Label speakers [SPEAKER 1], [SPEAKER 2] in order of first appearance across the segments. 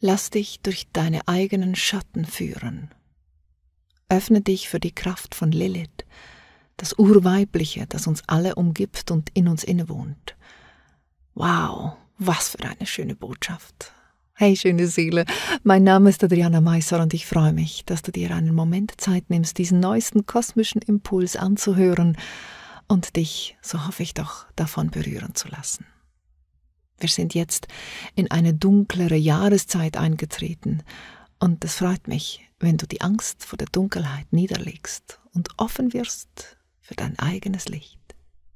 [SPEAKER 1] Lass dich durch deine eigenen Schatten führen. Öffne dich für die Kraft von Lilith, das Urweibliche, das uns alle umgibt und in uns innewohnt. Wow, was für eine schöne Botschaft. Hey, schöne Seele, mein Name ist Adriana Meisser und ich freue mich, dass du dir einen Moment Zeit nimmst, diesen neuesten kosmischen Impuls anzuhören und dich, so hoffe ich doch, davon berühren zu lassen. Wir sind jetzt in eine dunklere Jahreszeit eingetreten, und es freut mich, wenn du die Angst vor der Dunkelheit niederlegst und offen wirst für dein eigenes Licht.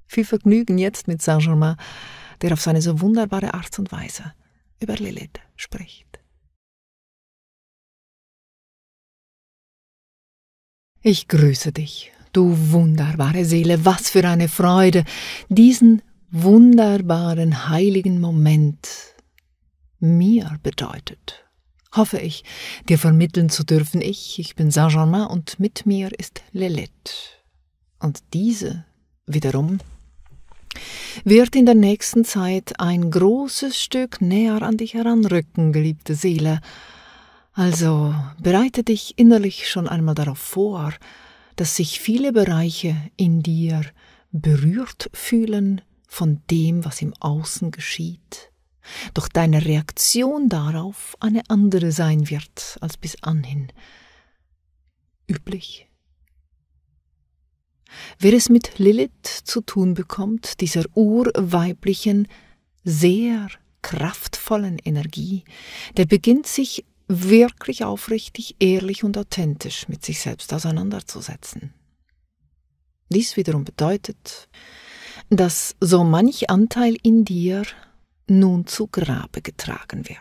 [SPEAKER 1] Viel Vergnügen jetzt mit Saint-Germain, der auf seine so wunderbare Art und Weise über Lilith spricht. Ich grüße dich, du wunderbare Seele, was für eine Freude, diesen wunderbaren heiligen Moment mir bedeutet. Hoffe ich, dir vermitteln zu dürfen, ich, ich bin Saint-Germain und mit mir ist Lilith. Und diese wiederum wird in der nächsten Zeit ein großes Stück näher an dich heranrücken, geliebte Seele. Also bereite dich innerlich schon einmal darauf vor, dass sich viele Bereiche in dir berührt fühlen, von dem, was im Außen geschieht, doch deine Reaktion darauf eine andere sein wird als bis anhin üblich. Wer es mit Lilith zu tun bekommt, dieser urweiblichen, sehr kraftvollen Energie, der beginnt sich wirklich aufrichtig, ehrlich und authentisch mit sich selbst auseinanderzusetzen. Dies wiederum bedeutet, dass so manch Anteil in dir nun zu Grabe getragen wird.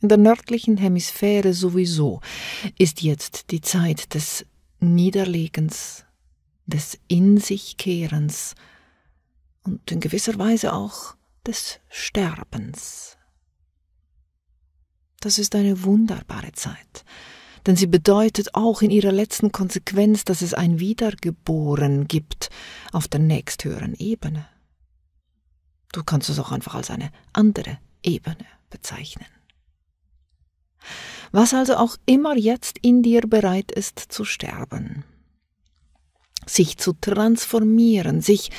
[SPEAKER 1] In der nördlichen Hemisphäre sowieso ist jetzt die Zeit des Niederlegens, des In sich Kehrens und in gewisser Weise auch des Sterbens. Das ist eine wunderbare Zeit, denn sie bedeutet auch in ihrer letzten Konsequenz, dass es ein Wiedergeboren gibt auf der nächsthöheren Ebene. Du kannst es auch einfach als eine andere Ebene bezeichnen. Was also auch immer jetzt in dir bereit ist zu sterben, sich zu transformieren, sich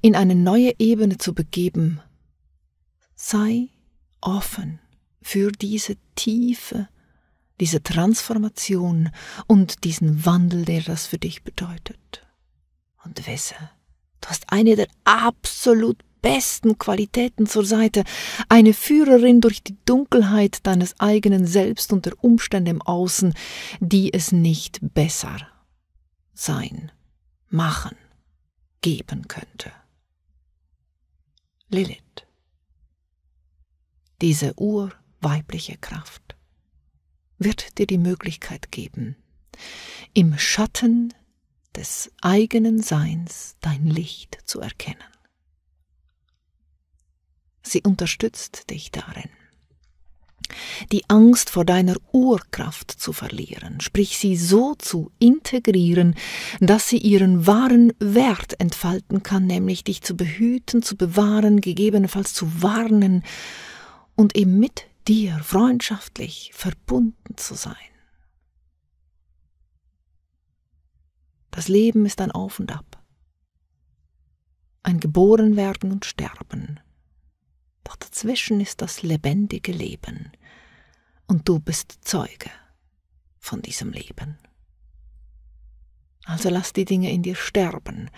[SPEAKER 1] in eine neue Ebene zu begeben, sei offen für diese tiefe diese Transformation und diesen Wandel, der das für dich bedeutet. Und wisse, du hast eine der absolut besten Qualitäten zur Seite, eine Führerin durch die Dunkelheit deines eigenen Selbst und der Umstände im Außen, die es nicht besser sein, machen, geben könnte. Lilith, diese urweibliche Kraft wird dir die Möglichkeit geben, im Schatten des eigenen Seins dein Licht zu erkennen. Sie unterstützt dich darin. Die Angst vor deiner Urkraft zu verlieren, sprich sie so zu integrieren, dass sie ihren wahren Wert entfalten kann, nämlich dich zu behüten, zu bewahren, gegebenenfalls zu warnen und eben mit dir freundschaftlich verbunden zu sein. Das Leben ist ein Auf und Ab, ein Geborenwerden und Sterben, doch dazwischen ist das lebendige Leben, und du bist Zeuge von diesem Leben also lass die Dinge in dir sterben,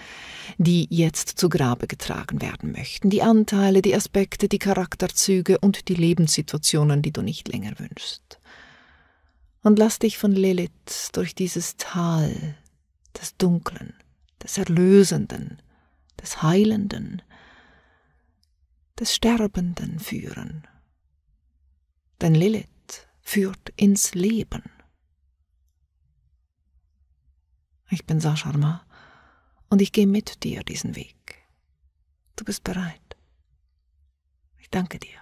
[SPEAKER 1] die jetzt zu Grabe getragen werden möchten, die Anteile, die Aspekte, die Charakterzüge und die Lebenssituationen, die du nicht länger wünschst. Und lass dich von Lilith durch dieses Tal des Dunklen, des Erlösenden, des Heilenden, des Sterbenden führen. Denn Lilith führt ins Leben. Ich bin Sascha Sasharma und ich gehe mit dir diesen Weg. Du bist bereit. Ich danke dir.